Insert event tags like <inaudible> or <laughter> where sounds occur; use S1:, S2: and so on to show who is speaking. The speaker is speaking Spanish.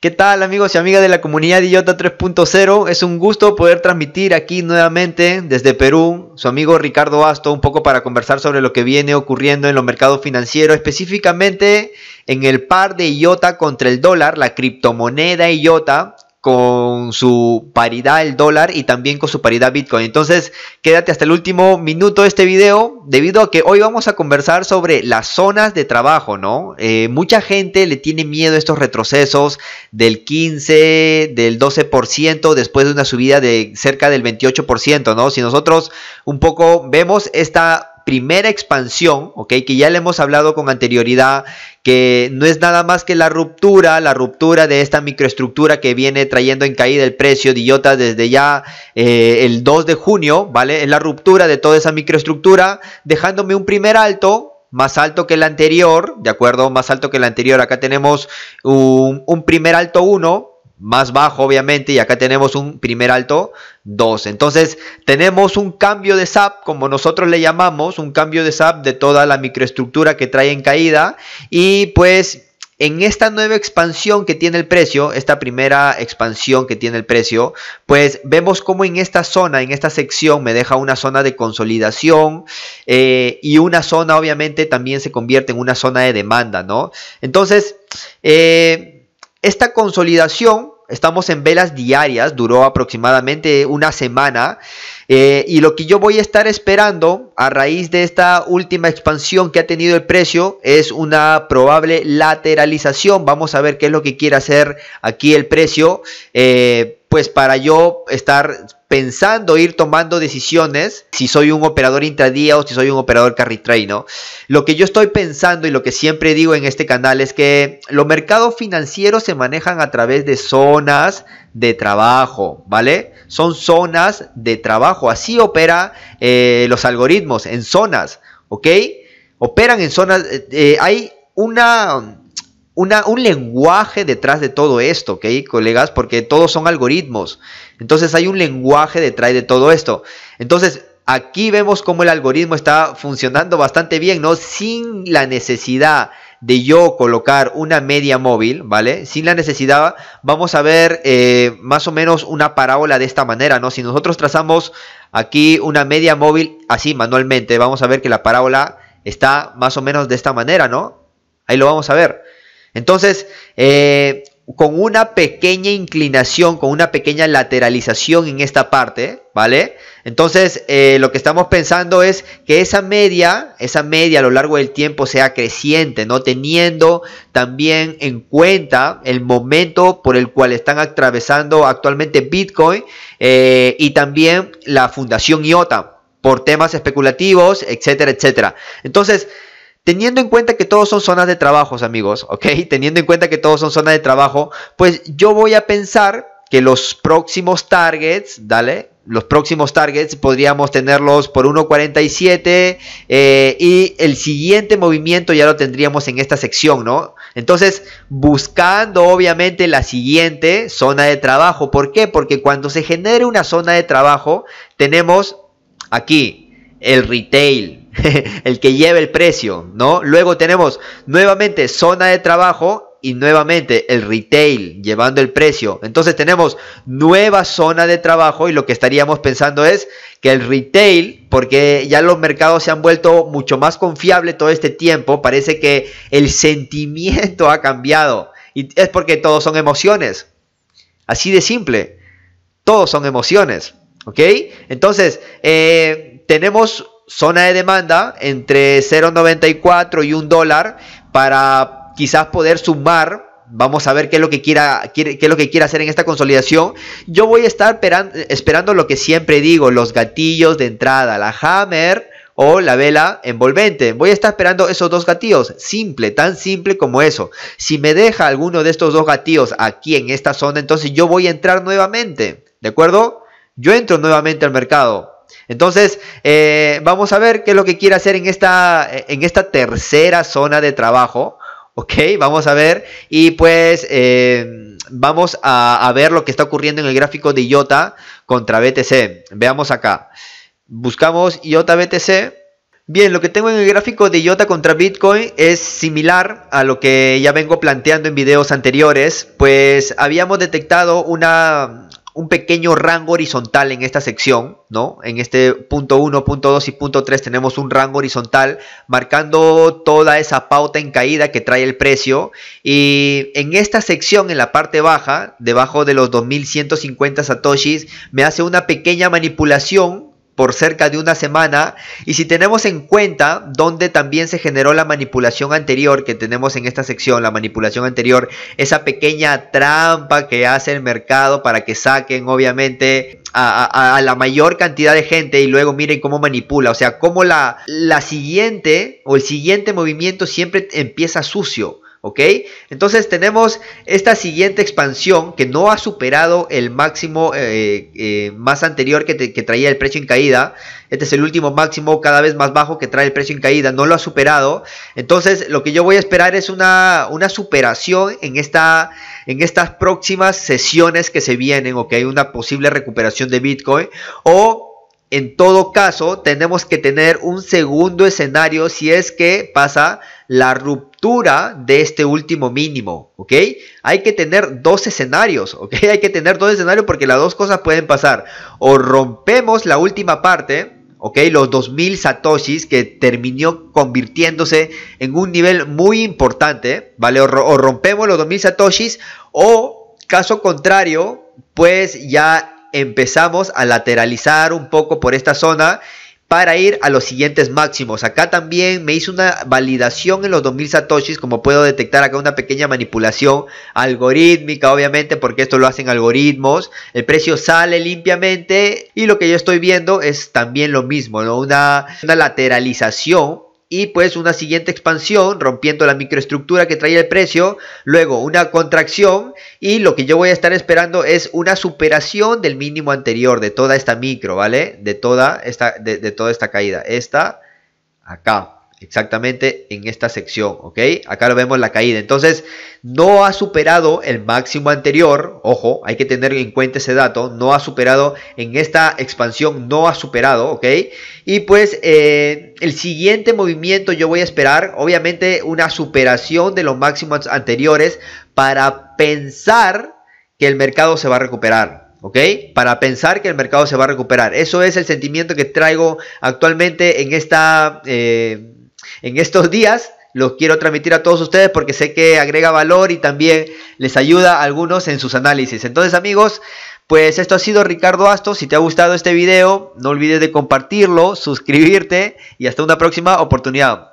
S1: ¿Qué tal amigos y amigas de la comunidad IOTA 3.0? Es un gusto poder transmitir aquí nuevamente desde Perú su amigo Ricardo Asto un poco para conversar sobre lo que viene ocurriendo en los mercados financieros, específicamente en el par de Iota contra el dólar, la criptomoneda Iota, con su paridad el dólar y también con su paridad Bitcoin. Entonces, quédate hasta el último minuto de este video, debido a que hoy vamos a conversar sobre las zonas de trabajo, ¿no? Eh, mucha gente le tiene miedo a estos retrocesos del 15, del 12%, después de una subida de cerca del 28%, ¿no? Si nosotros un poco vemos esta primera expansión, ¿ok? Que ya le hemos hablado con anterioridad, que no es nada más que la ruptura, la ruptura de esta microestructura que viene trayendo en caída el precio de IOTA desde ya eh, el 2 de junio, ¿vale? Es la ruptura de toda esa microestructura, dejándome un primer alto, más alto que el anterior, ¿de acuerdo? Más alto que el anterior. Acá tenemos un, un primer alto 1, más bajo obviamente y acá tenemos un primer alto 2 entonces tenemos un cambio de SAP como nosotros le llamamos un cambio de SAP de toda la microestructura que trae en caída y pues en esta nueva expansión que tiene el precio, esta primera expansión que tiene el precio, pues vemos cómo en esta zona, en esta sección, me deja una zona de consolidación eh, y una zona obviamente también se convierte en una zona de demanda, ¿no? Entonces, eh, esta consolidación, estamos en velas diarias, duró aproximadamente una semana. Eh, y lo que yo voy a estar esperando a raíz de esta última expansión que ha tenido el precio es una probable lateralización. Vamos a ver qué es lo que quiere hacer aquí el precio. Eh, pues para yo estar pensando ir tomando decisiones si soy un operador intradía o si soy un operador carry trade, ¿no? Lo que yo estoy pensando y lo que siempre digo en este canal es que los mercados financieros se manejan a través de zonas de trabajo, ¿vale? Son zonas de trabajo, así opera eh, los algoritmos en zonas, ¿ok? Operan en zonas, eh, eh, hay una un lenguaje detrás de todo esto, ¿ok, colegas? Porque todos son algoritmos. Entonces hay un lenguaje detrás de todo esto. Entonces, aquí vemos cómo el algoritmo está funcionando bastante bien, ¿no? Sin la necesidad de yo colocar una media móvil, ¿vale? Sin la necesidad, vamos a ver eh, más o menos una parábola de esta manera, ¿no? Si nosotros trazamos aquí una media móvil así manualmente, vamos a ver que la parábola está más o menos de esta manera, ¿no? Ahí lo vamos a ver. Entonces, eh, con una pequeña inclinación, con una pequeña lateralización en esta parte, ¿vale? Entonces, eh, lo que estamos pensando es que esa media, esa media a lo largo del tiempo sea creciente, ¿no? Teniendo también en cuenta el momento por el cual están atravesando actualmente Bitcoin eh, y también la fundación IOTA por temas especulativos, etcétera, etcétera. Entonces, Teniendo en cuenta que todos son zonas de trabajo amigos, ¿ok? <laughs> Teniendo en cuenta que todos son zonas de trabajo, pues yo voy a pensar que los próximos targets, ¿dale? Los próximos targets podríamos tenerlos por 1.47 eh, y el siguiente movimiento ya lo tendríamos en esta sección, ¿no? Entonces, buscando obviamente la siguiente zona de trabajo. ¿Por qué? Porque cuando se genere una zona de trabajo, tenemos aquí el retail, <laughs> el que lleve el precio, ¿no? Luego tenemos nuevamente zona de trabajo y nuevamente el retail llevando el precio. Entonces tenemos nueva zona de trabajo y lo que estaríamos pensando es que el retail, porque ya los mercados se han vuelto mucho más confiables todo este tiempo, parece que el sentimiento ha cambiado y es porque todos son emociones. Así de simple, todos son emociones, ¿ok? Entonces eh, tenemos zona de demanda entre 0.94 y 1 dólar para quizás poder sumar vamos a ver qué es lo que quiera, qué es lo que quiera hacer en esta consolidación. Yo voy a estar esperando lo que siempre digo, los gatillos de entrada, la hammer o la vela envolvente. Voy a estar esperando esos dos gatillos, simple, tan simple como eso. Si me deja alguno de estos dos gatillos aquí en esta zona, entonces yo voy a entrar nuevamente, ¿de acuerdo? Yo entro nuevamente al mercado. Entonces, eh, vamos a ver qué es lo que quiere hacer en esta, en esta tercera zona de trabajo. Ok, vamos a ver. Y pues eh, vamos a, a, ver lo que está ocurriendo en el gráfico de IOTA contra BTC. Veamos acá. Buscamos IOTA BTC. Bien, lo que tengo en el gráfico de IOTA contra Bitcoin es similar a lo que ya vengo planteando en videos anteriores. Pues habíamos detectado una, un pequeño rango horizontal en esta sección, ¿no? En este punto 1, punto 2 y punto 3 tenemos un rango horizontal marcando toda esa pauta en caída que trae el precio y en esta sección en la parte baja, debajo de los 2150 satoshis, me hace una pequeña manipulación por cerca de una semana y si tenemos en cuenta donde también se generó la manipulación anterior que tenemos en esta sección, la manipulación anterior, esa pequeña trampa que hace el mercado para que saquen obviamente a, la mayor cantidad de gente y luego miren cómo manipula. O sea, cómo la, la siguiente o el siguiente movimiento siempre empieza sucio. ¿Ok? Entonces tenemos esta siguiente expansión que no ha superado el máximo eh, eh, más anterior que, traía el precio en caída. Este es el último máximo cada vez más bajo que trae el precio en caída. No lo ha superado. Entonces lo que yo voy a esperar es una, superación en, esta, en estas próximas sesiones que se vienen. o que hay Una posible recuperación de Bitcoin. O en todo caso, tenemos que tener un segundo escenario si es que pasa la ruptura de este último mínimo, ¿ok? Hay que tener dos escenarios, ¿ok? <laughs> Hay que tener dos escenarios porque las dos cosas pueden pasar. O rompemos la última parte, ¿ok? Los 2000 satoshis que terminó convirtiéndose en un nivel muy importante, ¿vale? O, o rompemos los 2000 satoshis o caso contrario, pues ya empezamos a lateralizar un poco por esta zona para ir a los siguientes máximos. Acá también me hizo una validación en los 2000 satoshis, como puedo detectar acá una pequeña manipulación algorítmica, obviamente, porque esto lo hacen algoritmos. El precio sale limpiamente y lo que yo estoy viendo es también lo mismo, ¿no? una, una lateralización y pues una siguiente expansión rompiendo la microestructura que traía el precio, luego una contracción y lo que yo voy a estar esperando es una superación del mínimo anterior de toda esta micro, ¿vale? De toda esta, de, toda esta caída, esta acá exactamente en esta sección, ¿ok? Acá lo vemos la caída. Entonces, no ha superado el máximo anterior, ojo, hay que tener en cuenta ese dato, no ha superado, en esta expansión no ha superado, ¿ok? Y pues eh, el siguiente movimiento yo voy a esperar, obviamente, una superación de los máximos anteriores para pensar que el mercado se va a recuperar, ¿ok? Para pensar que el mercado se va a recuperar. Eso es el sentimiento que traigo actualmente en esta eh, en estos días los quiero transmitir a todos ustedes porque sé que agrega valor y también les ayuda a algunos en sus análisis. Entonces amigos, pues esto ha sido Ricardo Asto. Si te ha gustado este video, no olvides de compartirlo, suscribirte y hasta una próxima oportunidad.